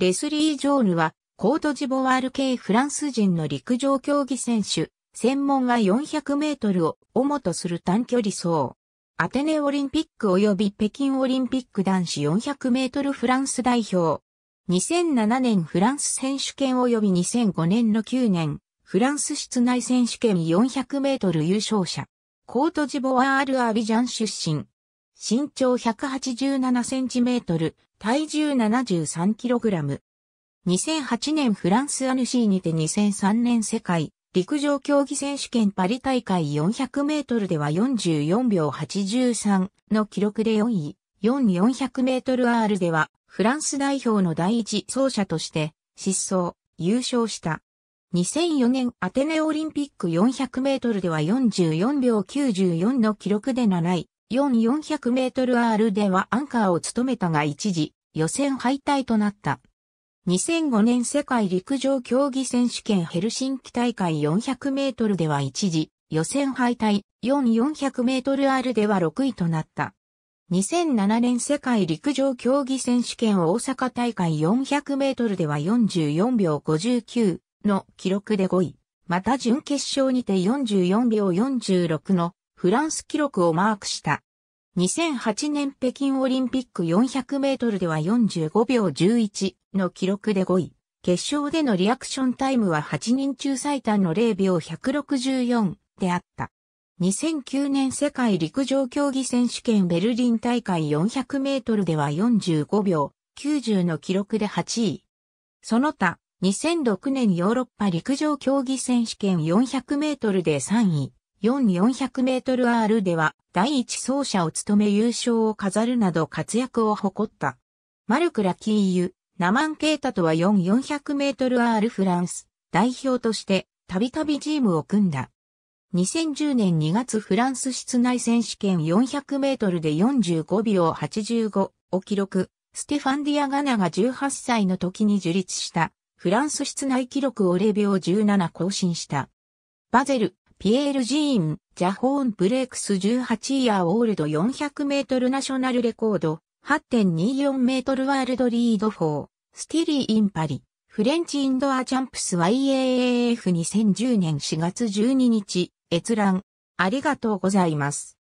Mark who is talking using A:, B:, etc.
A: レスリー・ジョーヌは、コートジボワール系フランス人の陸上競技選手、専門は400メートルを主とする短距離走。アテネオリンピック及び北京オリンピック男子400メートルフランス代表。2007年フランス選手権及び2005年の9年、フランス室内選手権400メートル優勝者。コートジボワール・アビジャン出身。身長 187cm、体重 73kg。2008年フランスアヌシーにて2003年世界陸上競技選手権パリ大会400メートルでは44秒83の記録で4位、4400メートル R ではフランス代表の第一走者として失踪、優勝した。2004年アテネオリンピック400メートルでは44秒94の記録で7位、4400メートル R ではアンカーを務めたが一時予選敗退となった。2005年世界陸上競技選手権ヘルシンキ大会400メートルでは一時予選敗退4400メートル R では6位となった。2007年世界陸上競技選手権大阪大会400メートルでは44秒59の記録で5位。また準決勝にて44秒46のフランス記録をマークした。2008年北京オリンピック400メートルでは45秒11の記録で5位。決勝でのリアクションタイムは8人中最短の0秒164であった。2009年世界陸上競技選手権ベルリン大会400メートルでは45秒90の記録で8位。その他、2006年ヨーロッパ陸上競技選手権400メートルで3位。4400メートル R では第一走者を務め優勝を飾るなど活躍を誇った。マルク・ラキーユ、ナマン・ケータとは4400メートル R フランス代表としてたびたびチームを組んだ。2010年2月フランス室内選手権400メートルで45秒85を記録、ステファン・ディアガナが18歳の時に樹立したフランス室内記録を0秒17更新した。バゼル、ピエール・ジーン、ジャホーン・ブレイクス18イヤーオールド400メートルナショナルレコード、8.24メートルワールドリード4、スティリー・インパリ、フレンチ・インドア・チャンプス YAAF2010 年4月12日、閲覧、ありがとうございます。